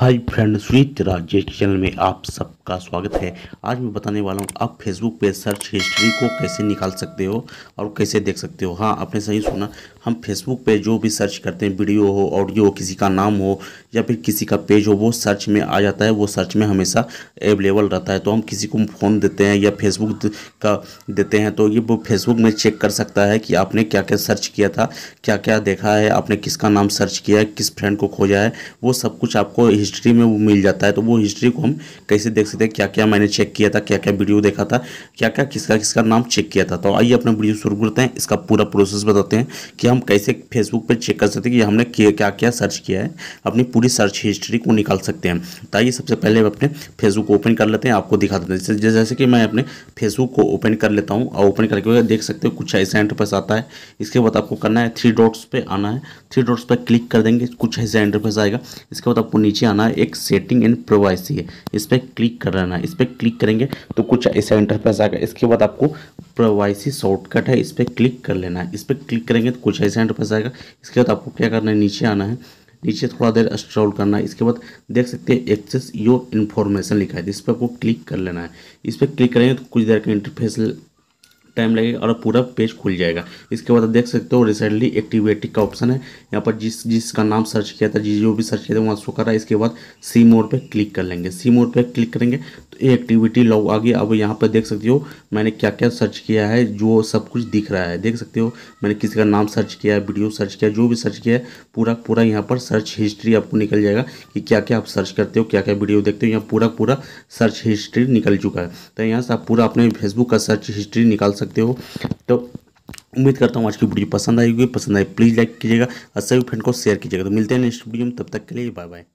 हाय friend sweet Rajesh channel में आप सबका स्वागत है आज मैं बताने वाला हूँ आप फेसबुक पे सर्च हिस्ट्री को कैसे निकाल सकते हो और कैसे देख सकते हो हाँ आपने सही सुना हम फेसबुक पे जो भी सर्च करते हैं वीडियो हो ऑडियो हो किसी का नाम हो या फिर किसी का पेज हो वो सर्च में आ जाता है वो सर्च में हमेशा अवेलेबल रहता है तो हम किसी को फ़ोन देते हैं या फेसबुक का देते हैं तो ये वो फेसबुक में चेक कर सकता है कि आपने क्या क्या सर्च किया था क्या क्या देखा है आपने किसका नाम सर्च किया है किस फ्रेंड को खोजा है वो सब कुछ आपको हिस्ट्री में वो मिल जाता है तो वो हिस्ट्री को हम कैसे देख सकते हैं क्या क्या मैंने चेक किया था क्या क्या वीडियो देखा था क्या क्या किसका किसका नाम चेक किया था तो आइए अपना वीडियो शुरू करते हैं इसका पूरा प्रोसेस बताते हैं कि हम कैसे फेसबुक पर चेक कर सकते हैं कि हमने क्या क्या सर्च किया है अपनी पूरी सर्च हिस्ट्री को निकाल सकते हैं तो आइए सबसे पहले अपने फेसबुक ओपन कर लेते हैं आपको दिखा देते हैं जैसे कि मैं अपने फेसबुक को ओपन कर लेता हूँ और ओपन करके देख सकते हो कुछ ऐसा इंटरफेस आता है इसके बाद आपको करना है थ्री डॉट्स पर आना है थ्री डॉट्स पर क्लिक कर देंगे कुछ ऐसा इंटरफेस आएगा इसके बाद आपको नीचे आना बनाना है एक सेटिंग एंड प्रोवाइसी है इस पर क्लिक कर करना है इस पर क्लिक करेंगे तो कुछ ऐसा इंटरफेस आएगा इसके बाद आपको प्रोवाइसी शॉर्टकट है इस पर क्लिक कर लेना है इस पर क्लिक करेंगे तो कुछ ऐसा इंटरफेस आएगा इसके बाद आपको क्या करना है नीचे आना है नीचे थोड़ा देर स्ट्रॉल करना है इसके बाद देख सकते हैं एक्सेस योर इन्फॉर्मेशन लिखा है इस पर आपको क्लिक कर लेना है इस पर क्लिक करेंगे तो कुछ देर का इंटरफेस टाइम लगेगा और पूरा पेज खुल जाएगा इसके बाद आप देख सकते हो रिसेंटली एक्टिवेटिक का ऑप्शन है यहाँ पर जिस जिसका नाम सर्च किया था जिस जो भी सर्च किया था वहाँ शो कर रहा है इसके बाद सी मोड पर क्लिक कर लेंगे सी मोड पर क्लिक करेंगे तो ये एक्टिविटी लॉग आ गई अब यहाँ पर देख सकते हो मैंने क्या क्या सर्च किया है जो सब कुछ दिख रहा है देख सकते हो मैंने किसी का नाम सर्च किया है वीडियो सर्च किया जो भी सर्च किया है पूरा पूरा यहाँ पर सर्च हिस्ट्री आपको निकल जाएगा कि क्या क्या आप सर्च करते हो क्या क्या वीडियो देखते हो यहाँ पूरा पूरा सर्च हिस्ट्री निकल चुका है तो यहाँ से आप पूरा अपने फेसबुक का सर्च हिस्ट्री निकाल सकते सकते हो तो उम्मीद करता हूँ आज की वीडियो पसंद आई होगी पसंद आई प्लीज़ लाइक कीजिएगा और सभी फ्रेंड को शेयर कीजिएगा तो मिलते हैं नेक्स्ट वीडियो में तब तक के लिए बाय बाय